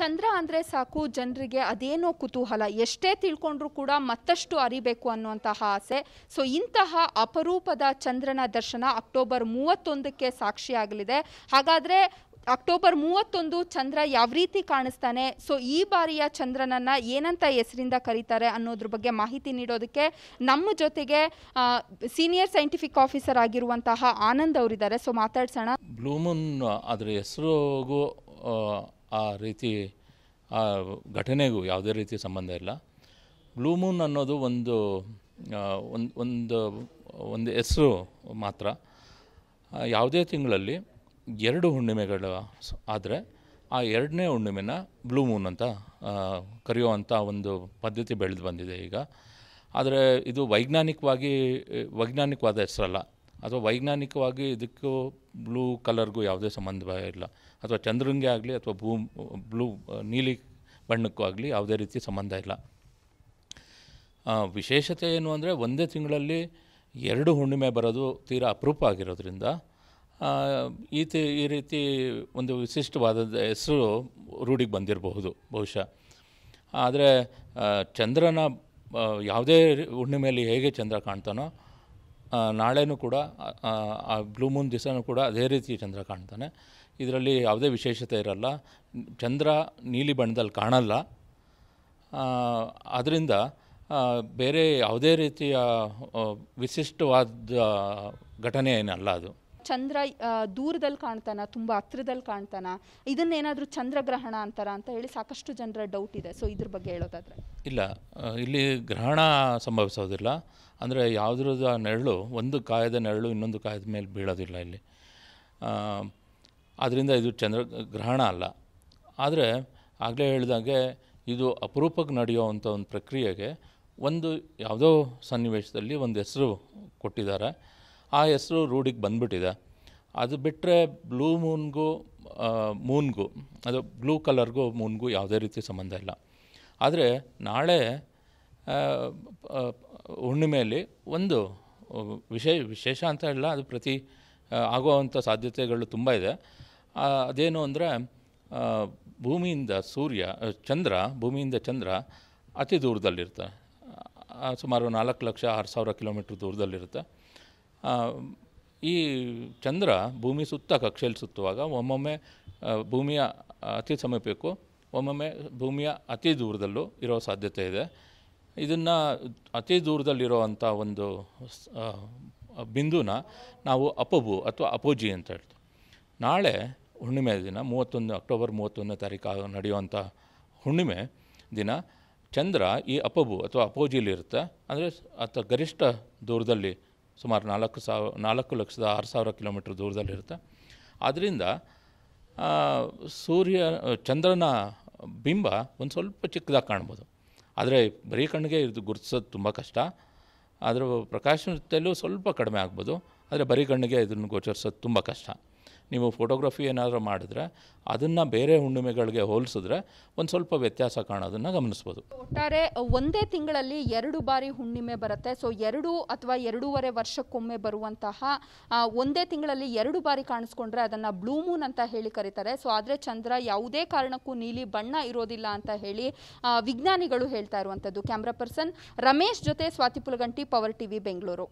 ಚಂದ್ರ ಅಂದರೆ ಸಾಕು ಜನರಿಗೆ ಅದೇನೋ ಕುತೂಹಲ ಎಷ್ಟೇ ತಿಳ್ಕೊಂಡ್ರೂ ಕೂಡ ಮತ್ತಷ್ಟು ಅರಿಬೇಕು ಅನ್ನುವಂತಹ ಆಸೆ ಸೊ ಇಂತಹ ಅಪರೂಪದ ಚಂದ್ರನ ದರ್ಶನ ಅಕ್ಟೋಬರ್ ಮೂವತ್ತೊಂದಕ್ಕೆ ಸಾಕ್ಷಿಯಾಗಲಿದೆ ಹಾಗಾದರೆ ಅಕ್ಟೋಬರ್ ಮೂವತ್ತೊಂದು ಚಂದ್ರ ಯಾವ ರೀತಿ ಕಾಣಿಸ್ತಾನೆ ಸೊ ಈ ಬಾರಿಯ ಚಂದ್ರನನ್ನ ಏನಂತ ಹೆಸರಿಂದ ಕರೀತಾರೆ ಅನ್ನೋದ್ರ ಬಗ್ಗೆ ಮಾಹಿತಿ ನೀಡೋದಕ್ಕೆ ನಮ್ಮ ಜೊತೆಗೆ ಸೀನಿಯರ್ ಸೈಂಟಿಫಿಕ್ ಆಫೀಸರ್ ಆಗಿರುವಂತಹ ಆನಂದ್ ಅವರಿದ್ದಾರೆ ಸೊ ಮಾತಾಡ್ಸೋಣ ಬ್ಲೂಮನ್ ಅದರ ಹೆಸರು ಆ ರೀತಿ ಆ ಘಟನೆಗೂ ಯಾವುದೇ ರೀತಿ ಸಂಬಂಧ ಇಲ್ಲ ಬ್ಲೂ ಮೂನ್ ಅನ್ನೋದು ಒಂದು ಒಂದು ಒಂದು ಒಂದು ಹೆಸರು ಮಾತ್ರ ಯಾವುದೇ ತಿಂಗಳಲ್ಲಿ ಎರಡು ಹುಣ್ಣಿಮೆಗಳು ಆದರೆ ಆ ಎರಡನೇ ಹುಣ್ಣಿಮೆನ ಬ್ಲೂ ಮೂನ್ ಅಂತ ಕರೆಯುವಂಥ ಒಂದು ಪದ್ಧತಿ ಬೆಳೆದು ಬಂದಿದೆ ಈಗ ಆದರೆ ಇದು ವೈಜ್ಞಾನಿಕವಾಗಿ ವೈಜ್ಞಾನಿಕವಾದ ಹೆಸರಲ್ಲ ಅಥವಾ ವೈಜ್ಞಾನಿಕವಾಗಿ ಇದಕ್ಕೂ ಬ್ಲೂ ಕಲರ್ಗೂ ಯಾವುದೇ ಸಂಬಂಧ ಇಲ್ಲ ಅಥವಾ ಚಂದ್ರನಿಗೆ ಆಗಲಿ ಅಥವಾ ಭೂ ಬ್ಲೂ ನೀಲಿ ಬಣ್ಣಕ್ಕೂ ಆಗಲಿ ಯಾವುದೇ ರೀತಿ ಸಂಬಂಧ ಇಲ್ಲ ವಿಶೇಷತೆ ಏನು ಅಂದರೆ ಒಂದೇ ತಿಂಗಳಲ್ಲಿ ಎರಡು ಹುಣ್ಣಿಮೆ ಬರೋದು ತೀರಾ ಅಪರೂಪ ಆಗಿರೋದ್ರಿಂದ ಈ ಈ ರೀತಿ ಒಂದು ವಿಶಿಷ್ಟವಾದ ಹೆಸರು ರೂಢಿಗೆ ಬಂದಿರಬಹುದು ಬಹುಶಃ ಆದರೆ ಚಂದ್ರನ ಯಾವುದೇ ಹುಣ್ಣಿಮೆಯಲ್ಲಿ ಹೇಗೆ ಚಂದ್ರ ಕಾಣ್ತಾನೋ ನಾಳೆನೂ ಕೂಡ ಆ ಬ್ಲೂ ಮೂನ್ ದಿವಸನೂ ಕೂಡ ಅದೇ ರೀತಿ ಚಂದ್ರ ಕಾಣ್ತಾನೆ ಇದರಲ್ಲಿ ಯಾವುದೇ ವಿಶೇಷತೆ ಇರಲ್ಲ ಚಂದ್ರ ನೀಲಿ ಬಣ್ಣದಲ್ಲಿ ಕಾಣಲ್ಲ ಅದರಿಂದ ಬೇರೆ ಯಾವುದೇ ರೀತಿಯ ವಿಶಿಷ್ಟವಾದ ಘಟನೆ ಏನಲ್ಲ ಅದು ಚಂದ್ರ ದೂರದಲ್ಲಿ ಕಾಣ್ತಾನ ತುಂಬ ಹತ್ರದಲ್ಲಿ ಕಾಣ್ತಾನ ಇದನ್ನೇನಾದರೂ ಚಂದ್ರಗ್ರಹಣ ಅಂತಾರ ಅಂತ ಹೇಳಿ ಸಾಕಷ್ಟು ಜನರ ಡೌಟ್ ಇದೆ ಸೊ ಇದ್ರ ಬಗ್ಗೆ ಹೇಳೋದಾದರೆ ಇಲ್ಲ ಇಲ್ಲಿ ಗ್ರಹಣ ಸಂಭವಿಸೋದಿಲ್ಲ ಅಂದರೆ ಯಾವುದ್ರದ ನೆರಳು ಒಂದು ಕಾಯದ ನೆರಳು ಇನ್ನೊಂದು ಕಾಯದ ಮೇಲೆ ಬೀಳೋದಿಲ್ಲ ಇಲ್ಲಿ ಆದ್ದರಿಂದ ಇದು ಚಂದ್ರ ಗ್ರಹಣ ಅಲ್ಲ ಆದರೆ ಆಗಲೇ ಹೇಳಿದಾಗೆ ಇದು ಅಪರೂಪಕ್ಕೆ ನಡೆಯುವಂಥ ಒಂದು ಪ್ರಕ್ರಿಯೆಗೆ ಒಂದು ಯಾವುದೋ ಸನ್ನಿವೇಶದಲ್ಲಿ ಒಂದು ಹೆಸರು ಕೊಟ್ಟಿದ್ದಾರೆ ಆ ಹೆಸರು ರೂಢಿಗೆ ಬಂದ್ಬಿಟ್ಟಿದೆ ಅದು ಬಿಟ್ಟರೆ ಬ್ಲೂ ಮೂನ್ಗೂ ಮೂನ್ಗೂ ಅದು ಬ್ಲೂ ಕಲರ್ಗೂ ಮೂನ್ಗೂ ಯಾವುದೇ ರೀತಿ ಸಂಬಂಧ ಇಲ್ಲ ಆದರೆ ನಾಳೆ ಹುಣ್ಣಿಮೆಯಲ್ಲಿ ಒಂದು ವಿಶೇಷ ವಿಶೇಷ ಅಂತ ಇಲ್ಲ ಅದು ಪ್ರತಿ ಆಗುವಂಥ ಸಾಧ್ಯತೆಗಳು ತುಂಬ ಇದೆ ಅದೇನು ಅಂದರೆ ಭೂಮಿಯಿಂದ ಸೂರ್ಯ ಚಂದ್ರ ಭೂಮಿಯಿಂದ ಚಂದ್ರ ಅತಿ ದೂರದಲ್ಲಿರ್ತಾರೆ ಸುಮಾರು ನಾಲ್ಕು ಲಕ್ಷ ಆರು ಸಾವಿರ ಕಿಲೋಮೀಟ್ರ್ ದೂರದಲ್ಲಿರುತ್ತೆ ಈ ಚಂದ್ರ ಭೂಮಿ ಸುತ್ತ ಕಕ್ಷೆಯಲ್ಲಿ ಸುತ್ತುವಾಗ ಒಮ್ಮೊಮ್ಮೆ ಭೂಮಿಯ ಅತಿ ಸಮೀಪಕ್ಕೂ ಒಮ್ಮೊಮ್ಮೆ ಭೂಮಿಯ ಅತಿ ದೂರದಲ್ಲೂ ಇರೋ ಸಾಧ್ಯತೆ ಇದೆ ಇದನ್ನು ಅತಿ ದೂರದಲ್ಲಿರೋವಂಥ ಒಂದು ಬಿಂದುನ ನಾವು ಅಪಬು ಅಥವಾ ಅಪೋಜಿ ಅಂತ ಹೇಳ್ತೀವಿ ನಾಳೆ ಹುಣ್ಣಿಮೆ ದಿನ ಮೂವತ್ತೊಂದು ಅಕ್ಟೋಬರ್ ಮೂವತ್ತೊಂದನೇ ತಾರೀಕು ನಡೆಯುವಂಥ ಹುಣ್ಣಿಮೆ ದಿನ ಚಂದ್ರ ಈ ಅಪಬು ಅಥವಾ ಅಪೋಜಿಲಿರುತ್ತೆ ಅಂದರೆ ಅಥವಾ ಗರಿಷ್ಠ ದೂರದಲ್ಲಿ ಸುಮಾರು ನಾಲ್ಕು ಸಾವಿರ ನಾಲ್ಕು ಲಕ್ಷದ ಆರು ಸಾವಿರ ಕಿಲೋಮೀಟ್ರ್ ದೂರದಲ್ಲಿರುತ್ತೆ ಆದ್ದರಿಂದ ಸೂರ್ಯ ಚಂದ್ರನ ಬಿಂಬ ಒಂದು ಸ್ವಲ್ಪ ಚಿಕ್ಕದಾಗಿ ಕಾಣ್ಬೋದು ಆದರೆ ಬರೀ ಕಣ್ಣಿಗೆ ಇದು ಗುರುತಿಸೋದು ತುಂಬ ಕಷ್ಟ ಅದರ ಪ್ರಕಾಶದಲ್ಲೂ ಸ್ವಲ್ಪ ಕಡಿಮೆ ಆಗ್ಬೋದು ಆದರೆ ಬರೀ ಕಣ್ಣಿಗೆ ಇದನ್ನು ಗೋಚರಿಸೋದು ತುಂಬ ಕಷ್ಟ ನೀವು ಫೋಟೋಗ್ರಫಿ ಏನಾದರೂ ಮಾಡಿದ್ರೆ ಅದನ್ನು ಬೇರೆ ಹುಣ್ಣಿಮೆಗಳಿಗೆ ಹೋಲಿಸಿದ್ರೆ ಒಂದು ಸ್ವಲ್ಪ ವ್ಯತ್ಯಾಸ ಕಾಣೋದನ್ನು ಗಮನಿಸ್ಬೋದು ಒಟ್ಟಾರೆ ಒಂದೇ ತಿಂಗಳಲ್ಲಿ ಎರಡು ಬಾರಿ ಹುಣ್ಣಿಮೆ ಬರುತ್ತೆ ಸೊ ಎರಡು ಅಥವಾ ಎರಡೂವರೆ ವರ್ಷಕ್ಕೊಮ್ಮೆ ಬರುವಂತಹ ಒಂದೇ ತಿಂಗಳಲ್ಲಿ ಎರಡು ಬಾರಿ ಕಾಣಿಸ್ಕೊಂಡ್ರೆ ಅದನ್ನು ಬ್ಲೂ ಮೂನ್ ಅಂತ ಹೇಳಿ ಕರೀತಾರೆ ಸೊ ಆದರೆ ಚಂದ್ರ ಯಾವುದೇ ಕಾರಣಕ್ಕೂ ನೀಲಿ ಬಣ್ಣ ಇರೋದಿಲ್ಲ ಅಂತ ಹೇಳಿ ವಿಜ್ಞಾನಿಗಳು ಹೇಳ್ತಾ ಇರುವಂಥದ್ದು ಕ್ಯಾಮ್ರಾ ಪರ್ಸನ್ ರಮೇಶ್ ಜೊತೆ ಸ್ವಾತಿ ಪುಲಗಂಟಿ ಪವರ್ ಟಿವಿ ಬೆಂಗಳೂರು